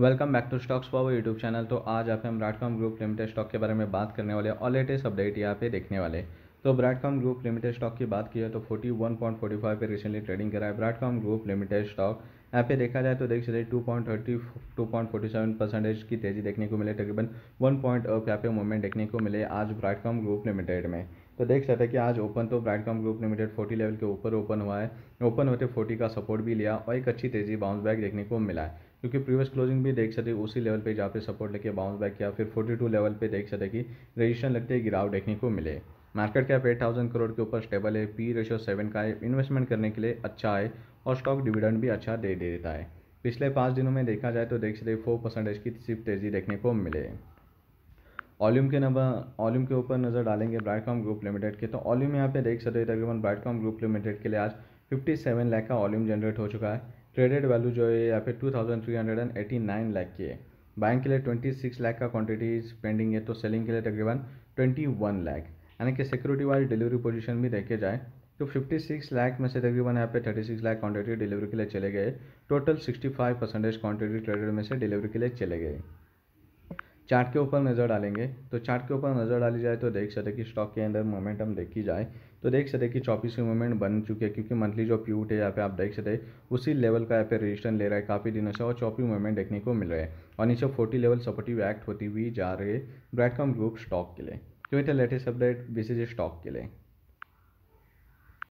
welcome back to stocks power YouTube channel तो आज आप हम ब्राडकॉम ग्रुप लिमिटेड स्टॉक के बारे में बात करने वाले और लेटेस्ट अपडेट यहाँ पे देखने वाले तो ब्राडकॉम ग्रुप लिमिटेड स्टॉक की बात की है तो 41.45 पे रिसेंटली ट्रेडिंग करा है ब्राडकॉम ग्रुप लिमिटेड स्टॉक यहाँ पे देखा जाए तो देख सकते two point thirty two point forty seven percentage की तेज़ी देखने को मिले तकरीबन वन पॉइंट यहाँ पे मूवमेंट देखने को मिले आज ब्राडकॉम ग्रुप लिमिटेड में तो देख सकते हैं कि आज ओपन तो Broadcom group limited forty level के ऊपर ओपन हुआ है ओपन होते फोर्टी का सपोर्ट भी लिया और एक अच्छी तेज़ी बाउंस बैक देखने को मिला है क्योंकि प्रीवियस क्लोजिंग भी देख सकते उसी लेवल पे जहाँ पे सपोर्ट लेके बाउंस बैक किया फिर 42 लेवल पे देख सकते कि रजिस्ट्रेशन लगते ही गिराव देखने को मिले market cap eight thousand crore के ऊपर स्टेबल है पी रेशो सेवन का है इन्वेस्टमेंट करने के लिए अच्छा है और स्टॉक डिविडेंड भी अच्छा दे दे देता है पिछले पाँच दिनों में देखा जाए तो देख सकते फोर परसेंटेज की सिर्फ तेज़ी देखने को मिले ऑल्यूम के नंबर ऑल्यूम के ऊपर नज़र डालेंगे ब्राइटकॉम ग्रुप लिमिटेड के तो ऑल्यूम यहाँ पे देख सकते हो तकरीबन ब्राइटकॉम ग्रुप लिमिटेड के लिए आज 57 लाख का ऑल्यूम जनरेट हो चुका है ट्रेडेड वैल्यू जो है यहाँ फिर two thousand three hundred and eighty nine lakh की है बाइंग के लिए ट्वेंटी सिक्स लाख का क्वांटिटीज पेंडिंग है तो सेलिंग के लिए तकरीबन ट्वेंटी वन लाख यानी कि सिक्योरिटी वाली डिलीवरी पोजिशन भी देखे जाए तो फिफ्टी सिक्स लाख में से तकरीबन यहाँ पे thirty six lakh quantity delivery के लिए चले गए total sixty five percentage quantity traded में से डिलीवरी के लिए चले गए चार्ट के ऊपर नज़र डालेंगे तो चार्ट के ऊपर नज़र डाली जाए तो देख सकते कि स्टॉक के अंदर मोमेंटम देखी जाए तो देख सकते कि चौबीस की मूवमेंट बन चुकी है क्योंकि मंथली जो प्यूट है यहाँ पे आप देख सकते उसी लेवल का यहाँ पे रजिस्टर ले रहा है काफ़ी दिनों से और चौपी मूवमेंट देखने को मिल रहा है और नीचे फोर्टी लेवल सपोर्टिव एक्ट होती हुई जा रही है ब्रैडकॉम ग्रुप स्टॉक के लिए तो लेटेस्ट अपडेट बीसीजी स्टॉक के लिए